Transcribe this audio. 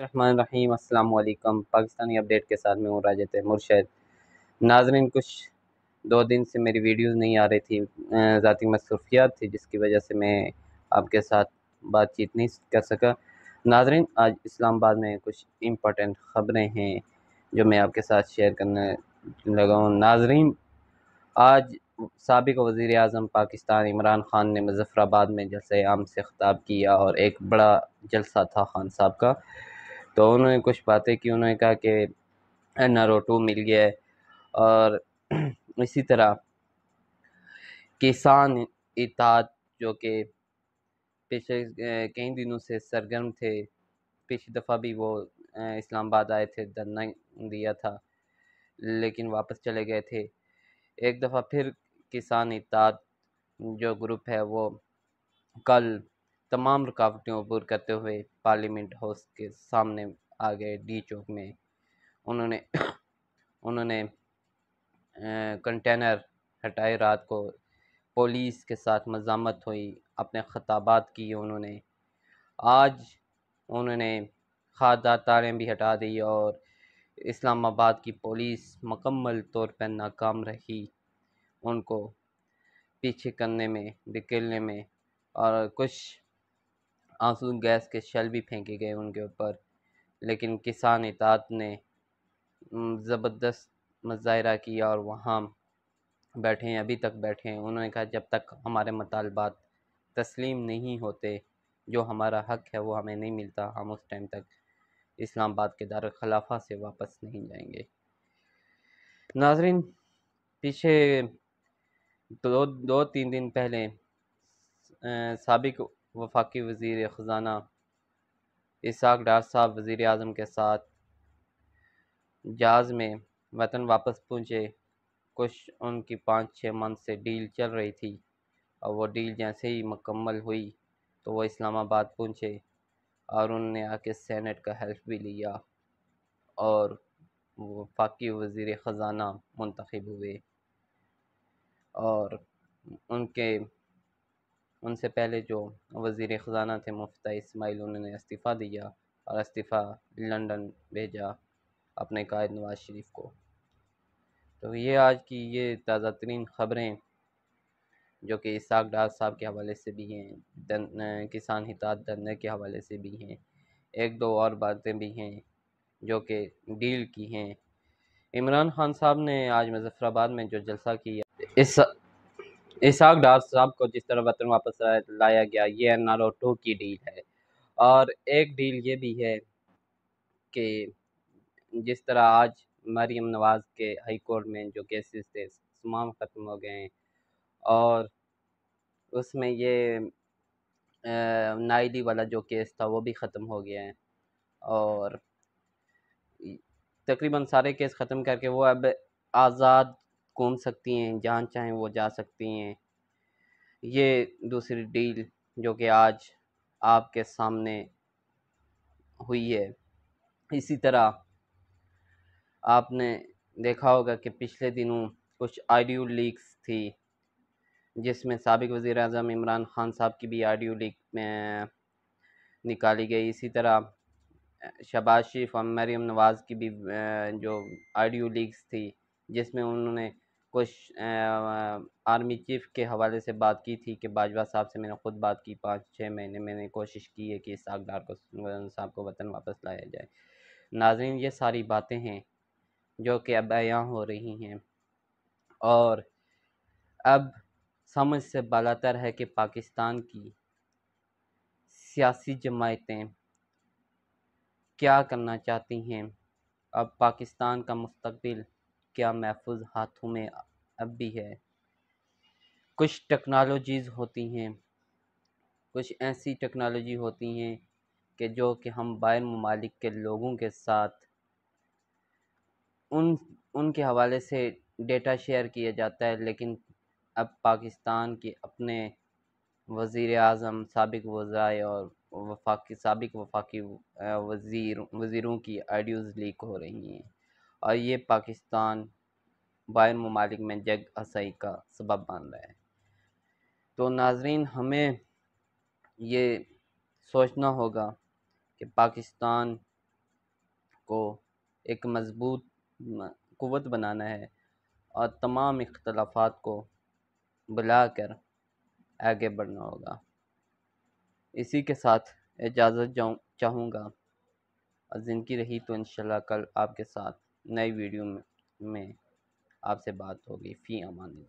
रहीम अस्सलाम वालेकुम पाकिस्तानी अपडेट के साथ मैं हूँ राज मुर्शद नाजरन कुछ दो दिन से मेरी वीडियोस नहीं आ रही थी ज़ाती मसरूफियात थी जिसकी वजह से मैं आपके साथ बातचीत नहीं कर सका नाजरन आज इस्लामाबाद में कुछ इम्पोर्टेंट ख़बरें हैं जो मैं आपके साथ शेयर करने लगा हूँ नाजरीन आज सबक वज़ी अजम पाकिस्तान इमरान ख़ान ने मुजफ़राबाद में जलसे आम से ख़ताब किया और एक बड़ा जलसा था खान साहब का तो उन्होंने कुछ बातें की उन्होंने कहा कि आर मिल गया है और इसी तरह किसान इताद जो कि पिछले कई दिनों से सरगर्म थे पिछली दफ़ा भी वो इस्लामाबाद आए थे धरना दिया था लेकिन वापस चले गए थे एक दफ़ा फिर किसान इतात जो ग्रुप है वो कल तमाम रुकावटें अबूर करते हुए पार्लियामेंट हाउस के सामने आ गए डी चौक में उन्होंने उन्होंने कंटेनर हटाए रात को पुलिस के साथ मजामत हुई अपने खताबात किए उन्होंने आज उन्होंने खादा तारें भी हटा दी और इस्लामाबाद की पुलिस मकम्मल तौर पर नाकाम रही उनको पीछे करने में धकेलने में और कुछ आंसू गैस के शल भी फेंके गए उनके ऊपर लेकिन किसान इतात ने ज़बरदस्त मुजाहरा किया और वहाँ बैठे हैं अभी तक बैठे हैं उन्होंने कहा जब तक हमारे मतालबात तस्लीम नहीं होते जो हमारा हक है वो हमें नहीं मिलता हम उस टाइम तक इस्लामाबाद के दार खलाफा से वापस नहीं जाएंगे नाजरीन पीछे दो दो तीन दिन पहले सबक वफाकी वज़ी ख़जाना इसाक डार साहब वज़ी अजम के साथ जहाज़ में वतन वापस पहुँचे कुछ उनकी पाँच छः मंथ से डील चल रही थी और वो डील जैसे ही मुकम्मल हुई तो वो इस्लामाबाद पहुँचे और उन्होंने आके सेनेट का हेल्प भी लिया और वफाकी वज़ी ख़जाना मंतखब हुए और उनके उनसे पहले जो वजीर ख़जाना थे मुफ्ता इसमाइल उन्होंने इस्तीफ़ा दिया और इस्तीफ़ा लंदन भेजा अपने कायद नवाज शरीफ को तो ये आज की ये ताज़ा तरीन ख़बरें जो कि इसाक डार साहब के हवाले से भी हैं किसान हिता धंधे के हवाले से भी हैं एक दो और बातें भी हैं जो कि डील की हैं इमरान खान साहब ने आज मुजफ्फराबाद में जो जलसा किया इस इसहाक डार साहब को जिस तरह वतन वापस लाया गया ये एन आर ओ टू की डील है और एक डील ये भी है कि जिस तरह आज मरीम नवाज़ के हाई कोर्ट में जो केसेस थे तमाम ख़त्म हो गए हैं और उसमें ये नाइडी वाला जो केस था वो भी ख़त्म हो गया है और तकरीबन सारे केस ख़त्म करके वो अब आज़ाद घूम सकती हैं जहाँ चाहें वो जा सकती हैं ये दूसरी डील जो कि आज आपके सामने हुई है इसी तरह आपने देखा होगा कि पिछले दिनों कुछ आडियो लीक्स थी जिसमें सबक वज़ी अजम इमरान ख़ान साहब की भी आडियो लीक में निकाली गई इसी तरह शबाज शरीफ और मरीम नवाज़ की भी जो आडियो लीक्स थी जिसमें उन्होंने कुछ आर्मी चीफ के हवाले से बात की थी कि बाजवा साहब से मैंने ख़ुद बात की पाँच छः महीने मैंने कोशिश की है कि इस आगदार को साहब को वतन वापस लाया जाए नाजरीन ये सारी बातें हैं जो कि अब यहाँ हो रही हैं और अब समझ से बालातर है कि पाकिस्तान की सियासी जमातें क्या करना चाहती हैं अब पाकिस्तान का मुस्तबिल क्या महफूज हाथों में अब भी है कुछ टेक्नोलॉजीज़ होती हैं कुछ ऐसी टेक्नोलॉजी होती हैं कि जो कि हम बाहर ममालिक के लोगों के साथ उन उनके हवाले से डेटा शेयर किया जाता है लेकिन अब पाकिस्तान के अपने वज़ी अजम सबक वज़ाए और वफाकी सबक वफाकी वज़ी वज़ीरों की आइडियोज़ लीक हो रही हैं और ये पाकिस्तान बैन ममालिक में जग आसाई का सबब बन रहा है तो नाजरीन हमें ये सोचना होगा कि पाकिस्तान को एक मज़बूत क़वत बनाना है और तमाम इख्तलाफात को बुला कर आगे बढ़ना होगा इसी के साथ इजाज़त जाऊँ चाहूँगा और ज़िंदगी रही तो इन कल आपके साथ नई वीडियो में, में आपसे बात होगी फ़ी अमान